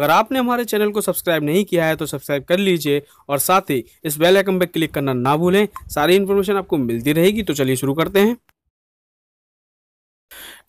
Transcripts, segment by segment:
अगर आपने हमारे चैनल को सब्सक्राइब नहीं किया है तो सब्सक्राइब कर लीजिए और साथ ही इस बेल आइकन पर क्लिक करना ना भूलें सारी इन्फॉर्मेशन आपको मिलती रहेगी तो चलिए शुरू करते हैं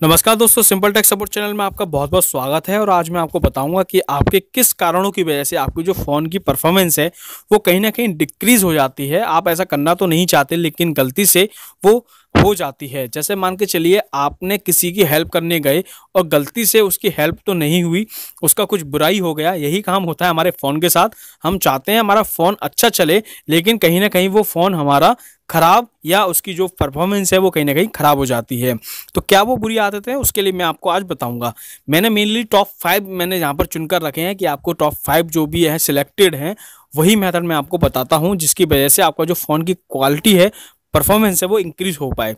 नमस्कार दोस्तों सिंपल टेक सपोर्ट चैनल में आपका बहुत बहुत स्वागत है और आज मैं आपको बताऊंगा कि आपके किस कारणों की वजह से आपकी जो फ़ोन की परफॉर्मेंस है वो कहीं ना कहीं डिक्रीज़ हो जाती है आप ऐसा करना तो नहीं चाहते लेकिन गलती से वो हो जाती है जैसे मान के चलिए आपने किसी की हेल्प करने गए और गलती से उसकी हेल्प तो नहीं हुई उसका कुछ बुराई हो गया यही काम होता है हमारे फ़ोन के साथ हम चाहते हैं हमारा फ़ोन अच्छा चले लेकिन कहीं ना कहीं वो फ़ोन हमारा खराब या उसकी जो परफॉर्मेंस है वो कहीं ना कहीं ख़राब हो जाती है तो क्या वो बुरी आदतें हैं उसके लिए मैं आपको आज बताऊंगा मैंने मेनली टॉप फाइव मैंने यहाँ पर चुनकर रखे हैं कि आपको टॉप फाइव जो भी है सिलेक्टेड हैं वही मेथड मैं आपको बताता हूँ जिसकी वजह से आपका जो फ़ोन की क्वालिटी है परफॉर्मेंस है वो इंक्रीज हो पाए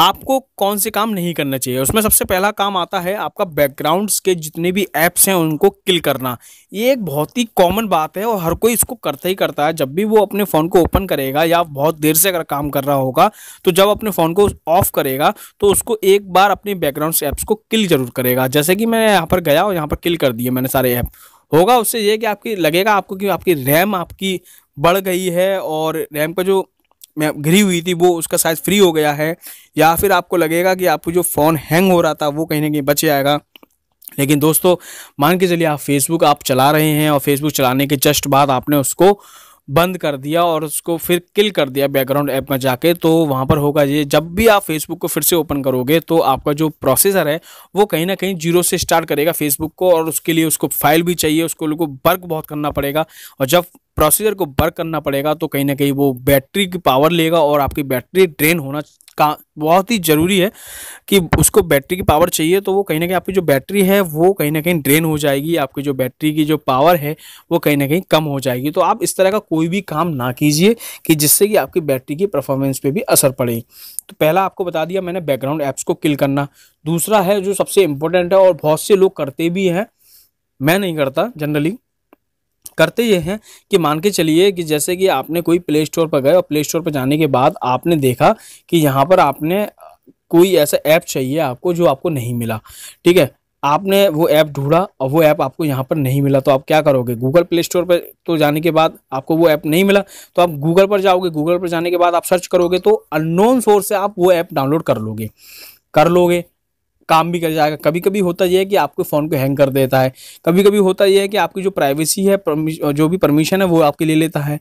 आपको कौन से काम नहीं करना चाहिए उसमें सबसे पहला काम आता है आपका बैकग्राउंड्स के जितने भी ऐप्स हैं उनको किल करना ये एक बहुत ही कॉमन बात है और हर कोई इसको करता ही करता है जब भी वो अपने फ़ोन को ओपन करेगा या बहुत देर से अगर काम कर रहा होगा तो जब अपने फ़ोन को ऑफ करेगा तो उसको एक बार अपने बैकग्राउंड्स ऐप्स को किल ज़रूर करेगा जैसे कि मैं यहाँ पर गया और यहाँ पर किल कर दिए मैंने सारे ऐप होगा उससे ये कि आपकी लगेगा आपको कि आपकी रैम आपकी बढ़ गई है और रैम का जो में घिरी हुई थी वो उसका साइज़ फ्री हो गया है या फिर आपको लगेगा कि आपको जो फ़ोन हैंग हो रहा था वो कहीं ना कहीं बच जाएगा लेकिन दोस्तों मान के चलिए आप फेसबुक आप चला रहे हैं और फेसबुक चलाने के जस्ट बाद आपने उसको बंद कर दिया और उसको फिर किल कर दिया बैकग्राउंड ऐप में जाके तो वहाँ पर होगा ये जब भी आप फेसबुक को फिर से ओपन करोगे तो आपका जो प्रोसेसर है वो कहीं ना कहीं जीरो से स्टार्ट करेगा फेसबुक को और उसके लिए उसको फाइल भी चाहिए उसको लोगों को वर्क बहुत करना पड़ेगा और जब प्रोसीजर को वर्क करना पड़ेगा तो कहीं ना कहीं वो बैटरी की पावर लेगा और आपकी बैटरी ड्रेन होना का बहुत ही ज़रूरी है कि उसको बैटरी की पावर चाहिए तो वो कहीं ना कहीं आपकी जो बैटरी है वो कहीं ना कहीं ड्रेन हो जाएगी आपकी जो बैटरी की जो पावर है वो कहीं ना कहीं कम हो जाएगी तो आप इस तरह का कोई भी काम ना कीजिए कि जिससे कि आपकी बैटरी की परफॉर्मेंस पे भी असर पड़े तो पहला आपको बता दिया मैंने बैकग्राउंड ऐप्स को किल करना दूसरा है जो सबसे इम्पोर्टेंट है और बहुत से लोग करते भी हैं मैं नहीं करता जनरली करते ये हैं कि मान के चलिए कि जैसे कि आपने कोई प्ले स्टोर पर गए और प्ले स्टोर पर जाने के बाद आपने देखा कि यहाँ पर आपने कोई ऐसा ऐप चाहिए आपको जो आपको नहीं मिला ठीक है आपने वो ऐप ढूंढा और वो ऐप आपको यहाँ पर नहीं मिला तो आप क्या करोगे गूगल प्ले स्टोर पर तो जाने के बाद आपको वो ऐप नहीं मिला तो आप गूगल पर जाओगे गूगल पर जाने के बाद आप सर्च करोगे तो अननोन सोर्स से आप वो ऐप डाउनलोड कर लोगे कर लोगे काम भी कर जाएगा कभी कभी होता यह है कि आपके फ़ोन को हैंग कर देता है कभी कभी होता यह है कि आपकी जो प्राइवेसी है जो भी परमिशन है वो आपके ले लेता है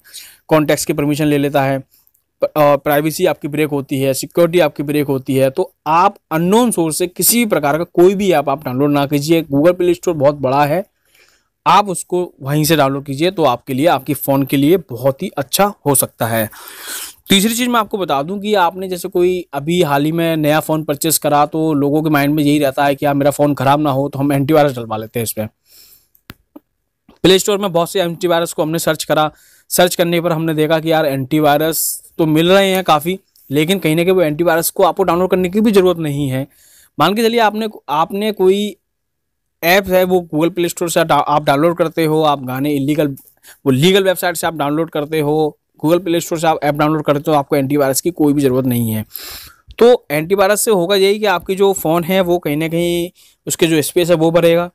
कॉन्टैक्ट्स की परमिशन ले लेता है प्राइवेसी आपकी ब्रेक होती है सिक्योरिटी आपकी ब्रेक होती है तो आप अननोन सोर्स से किसी भी प्रकार का कोई भी ऐप आप डाउनलोड ना कीजिए गूगल प्ले स्टोर बहुत बड़ा है आप उसको वहीं से डाउनलोड कीजिए तो आपके लिए आपकी फ़ोन के लिए बहुत ही अच्छा हो सकता है तीसरी चीज़ मैं आपको बता दूं कि आपने जैसे कोई अभी हाल ही में नया फ़ोन परचेस करा तो लोगों के माइंड में यही रहता है कि यार मेरा फ़ोन ख़राब ना हो तो हम एंटीवायरस डलवा लेते हैं इसमें प्ले स्टोर में बहुत से एंटीवायरस को हमने सर्च करा सर्च करने पर हमने देखा कि यार एंटीवायरस तो मिल रहे हैं काफ़ी लेकिन कहीं ना कहीं वो एंटीवायरस को आपको डाउनलोड करने की भी ज़रूरत नहीं है मान के चलिए आपने आपने कोई ऐप है वो गूगल प्ले स्टोर से आप डाउनलोड करते हो आप गाने इलीगल वो लीगल वेबसाइट से आप डाउनलोड करते हो गूगल प्ले स्टोर से आप ऐप डाउनलोड करते हो तो आपको एंटीवायरस की कोई भी ज़रूरत नहीं है तो एंटीवायरस से होगा यही कि आपकी जो फ़ोन है वो कहीं ना कहीं उसके जो स्पेस है वो बढ़ेगा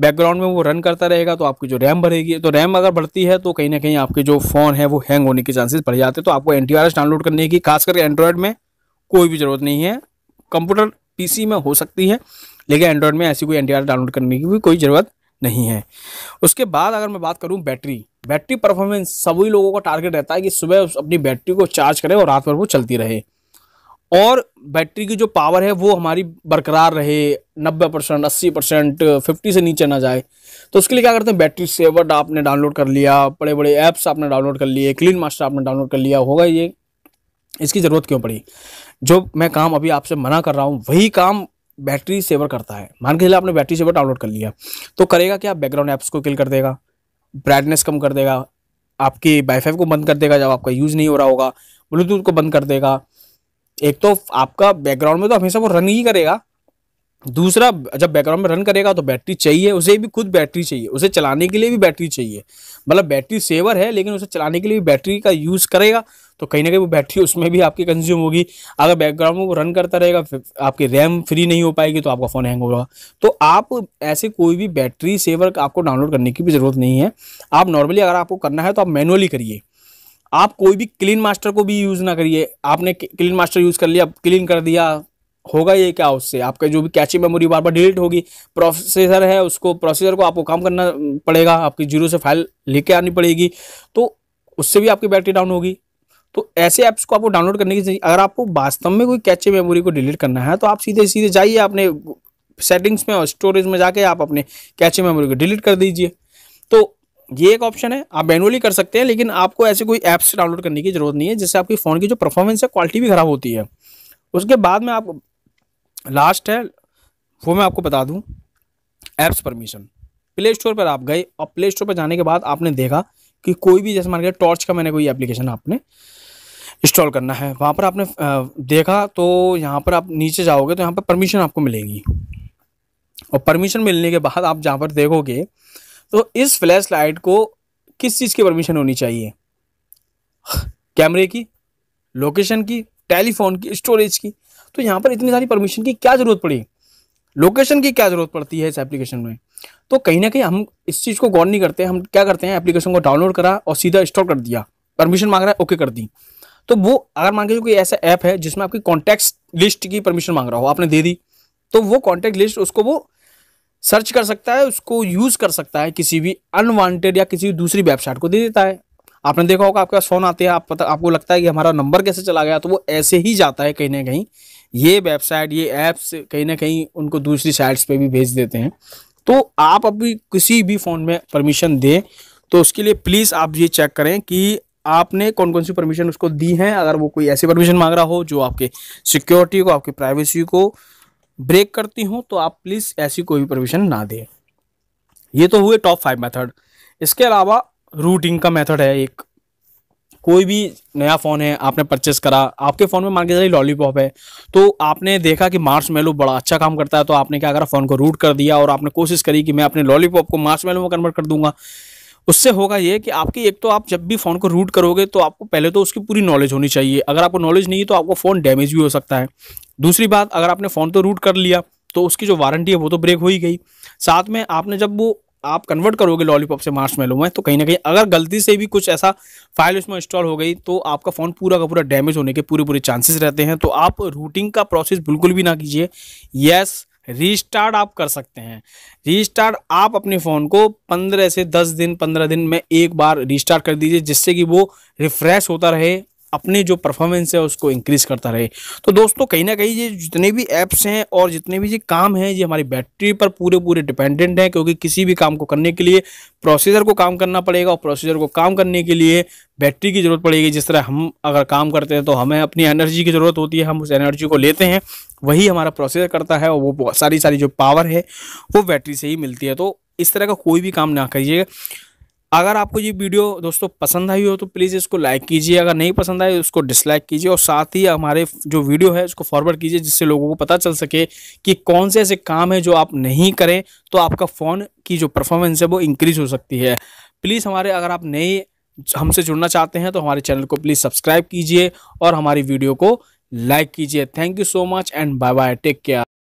बैकग्राउंड में वो रन करता रहेगा तो आपकी जो रैम भरेगी तो रैम अगर बढ़ती है तो कहीं ना कहीं आपके जो फ़ोन है वो हैंग होने के चांसेस बढ़ जाते हैं तो आपको एंटीवायरस डाउनलोड करने की खास करके एंड्रॉयड में कोई भी ज़रूरत नहीं है कंप्यूटर पीसी में हो सकती है लेकिन एंड्रॉयड में ऐसी कोई एंटीवायरस डाउनलोड करने की भी कोई ज़रूरत नहीं है उसके बाद अगर मैं बात करूँ बैटरी बैटरी परफॉर्मेंस सभी लोगों का टारगेट रहता है कि सुबह अपनी बैटरी को चार्ज करें और रात भर वो चलती रहे और बैटरी की जो पावर है वो हमारी बरकरार रहे नब्बे परसेंट अस्सी परसेंट फिफ्टी से नीचे ना जाए तो उसके लिए क्या करते हैं बैटरी सेवर आपने डाउनलोड कर लिया बड़े बड़े ऐप्स आपने डाउनलोड कर लिए क्लीन मास्टर आपने डाउनलोड कर लिया होगा ये इसकी ज़रूरत क्यों पड़ी जो मैं काम अभी आपसे मना कर रहा हूँ वही काम बैटरी सेवर करता है मान के चलिए आपने बैटरी सेवर डाउनलोड कर लिया तो करेगा क्या बैकग्राउंड ऐप्स को किल कर देगा ब्राइटनेस कम कर देगा आपकी वाईफाई को बंद कर देगा जब आपका यूज़ नहीं हो रहा होगा ब्लूटूथ को बंद कर देगा एक तो आपका बैकग्राउंड में तो हमेशा वो रन ही करेगा दूसरा जब बैकग्राउंड में रन करेगा तो बैटरी चाहिए उसे भी खुद बैटरी चाहिए उसे चलाने के लिए भी बैटरी चाहिए मतलब बैटरी सेवर है लेकिन उसे चलाने के लिए भी बैटरी का यूज़ करेगा तो कहीं ना कहीं वो बैटरी उसमें भी आपकी कंज्यूम होगी अगर बैकग्राउंड में वो रन करता रहेगा आपकी रैम फ्री नहीं हो पाएगी तो आपका फ़ोन हैंग होगा तो आप ऐसे कोई भी बैटरी सेवर आपको डाउनलोड करने की भी ज़रूरत नहीं है आप नॉर्मली अगर आपको करना है तो आप मैनुअली करिए आप कोई भी क्लीन मास्टर को भी यूज़ ना करिए आपने क्लीन मास्टर यूज़ कर लिया क्लीन कर दिया होगा ये क्या उससे आपका जो भी कैची मेमोरी बार बार डिलीट होगी प्रोसेसर है उसको प्रोसेसर को आपको काम करना पड़ेगा आपकी जीरो से फाइल लेके आनी पड़ेगी तो उससे भी आपकी बैटरी डाउन होगी तो ऐसे ऐप्स को आपको डाउनलोड करने की अगर आपको वास्तव में कोई कैचे मेमोरी को डिलीट करना है तो आप सीधे सीधे जाइए अपने सेटिंग्स में और स्टोरेज में जाके आप अपने कैचे मेमोरी को डिलीट कर दीजिए तो ये एक ऑप्शन है आप मैनुअली कर सकते हैं लेकिन आपको ऐसे कोई ऐप्स डाउनलोड करने की जरूरत नहीं है जिससे आपकी फ़ोन की जो परफॉर्मेंस है क्वालिटी भी खराब होती है उसके बाद में आप लास्ट है वो मैं आपको बता दूं ऐप्स परमिशन प्ले स्टोर पर आप गए और प्ले स्टोर पर जाने के बाद आपने देखा कि कोई भी जैसे मान गया टॉर्च का मैंने कोई एप्लीकेशन आपने इंस्टॉल करना है वहाँ पर आपने देखा तो यहाँ पर आप नीचे जाओगे तो यहाँ पर परमिशन आपको मिलेगी और परमिशन मिलने के बाद आप जहाँ पर देखोगे तो इस फ्लैश लाइट को किस चीज़ की परमिशन होनी चाहिए कैमरे की लोकेशन की टेलीफोन की स्टोरेज की तो यहाँ पर इतनी सारी परमिशन की क्या ज़रूरत पड़ी लोकेशन की क्या ज़रूरत पड़ती है इस एप्लीकेशन में तो कहीं ना कहीं हम इस चीज़ को गौर नहीं करते हम क्या करते हैं एप्लीकेशन को डाउनलोड करा और सीधा इंस्टॉल कर दिया परमिशन मांग रहा है ओके कर दी तो वो अगर मांगे कोई ऐसा ऐप है जिसमें आपकी कॉन्टेक्ट लिस्ट की परमिशन मांग रहा हो आपने दे दी तो वो कॉन्टेक्ट लिस्ट उसको वो सर्च कर सकता है उसको यूज़ कर सकता है किसी भी अनवांटेड या किसी दूसरी वेबसाइट को दे देता है आपने देखा होगा आपके पास फ़ोन आते हैं आप पता आपको लगता है कि हमारा नंबर कैसे चला गया तो वो ऐसे ही जाता है कहीं ना कहीं ये वेबसाइट ये ऐप्स कहीं ना कहीं उनको दूसरी साइट्स पे भी भेज देते हैं तो आप अभी किसी भी फ़ोन में परमिशन दें तो उसके लिए प्लीज़ आप ये चेक करें कि आपने कौन कौन सी परमिशन उसको दी हैं अगर वो कोई ऐसी परमिशन मांग रहा हो जो आपके सिक्योरिटी को आपकी प्राइवेसी को ब्रेक करती हो तो आप प्लीज़ ऐसी कोई भी परमिशन ना दें ये तो हुए टॉप फाइव मेथड इसके अलावा रूटिंग का मेथड है एक कोई भी नया फ़ोन है आपने परचेस करा आपके फ़ोन में मान के चलिए लॉलीपॉप है तो आपने देखा कि मार्स मेलो बड़ा अच्छा काम करता है तो आपने क्या करा फ़ोन को रूट कर दिया और आपने कोशिश करी कि मैं अपने लॉलीपॉप को मार्स मेलो में कन्वर्ट कर दूंगा उससे होगा ये कि आपकी एक तो आप जब भी फ़ोन को रूट करोगे तो आपको पहले तो उसकी पूरी नॉलेज होनी चाहिए अगर आपको नॉलेज नहीं है तो आपको फ़ोन डैमेज भी हो सकता है दूसरी बात अगर आपने फ़ोन तो रूट कर लिया तो उसकी जो वारंटी है वो तो ब्रेक हो ही गई साथ में आपने जब वो आप कन्वर्ट करोगे लॉलीपॉप से मार्शमेलो में तो कहीं ना कहीं अगर गलती से भी कुछ ऐसा फाइल उसमें इंस्टॉल हो गई तो आपका फ़ोन पूरा का पूरा डैमेज होने के पूरे पूरे चांसेस रहते हैं तो आप रूटिंग का प्रोसेस बिल्कुल भी ना कीजिए यस रीस्टार्ट आप कर सकते हैं रीस्टार्ट आप अपने फ़ोन को पंद्रह से दस दिन पंद्रह दिन में एक बार रीस्टार्ट कर दीजिए जिससे कि वो रिफ़्रेश होता रहे अपने जो परफॉर्मेंस है उसको इंक्रीज करता रहे तो दोस्तों कहीं ना कहीं ये जितने भी ऐप्स हैं और जितने भी ये काम हैं ये हमारी बैटरी पर पूरे पूरे डिपेंडेंट हैं क्योंकि किसी भी काम को करने के लिए प्रोसीजर को काम करना पड़ेगा और प्रोसीजर को काम करने के लिए बैटरी की ज़रूरत पड़ेगी जिस तरह हम अगर काम करते हैं तो हमें अपनी एनर्जी की ज़रूरत होती है हम उस एनर्जी को लेते हैं वही हमारा प्रोसेसर करता है और वो सारी सारी जो पावर है वो बैटरी से ही मिलती है तो इस तरह का कोई भी काम ना करिएगा अगर आपको ये वीडियो दोस्तों पसंद आई हो तो प्लीज़ इसको लाइक कीजिए अगर नहीं पसंद आए उसको डिसलाइक कीजिए और साथ ही हमारे जो वीडियो है उसको फॉरवर्ड कीजिए जिससे लोगों को पता चल सके कि कौन से ऐसे काम है जो आप नहीं करें तो आपका फ़ोन की जो परफॉर्मेंस है वो इंक्रीज हो सकती है प्लीज़ हमारे अगर आप नए हमसे जुड़ना चाहते हैं तो हमारे चैनल को प्लीज़ सब्सक्राइब कीजिए और हमारी वीडियो को लाइक कीजिए thank you so much and bye bye take care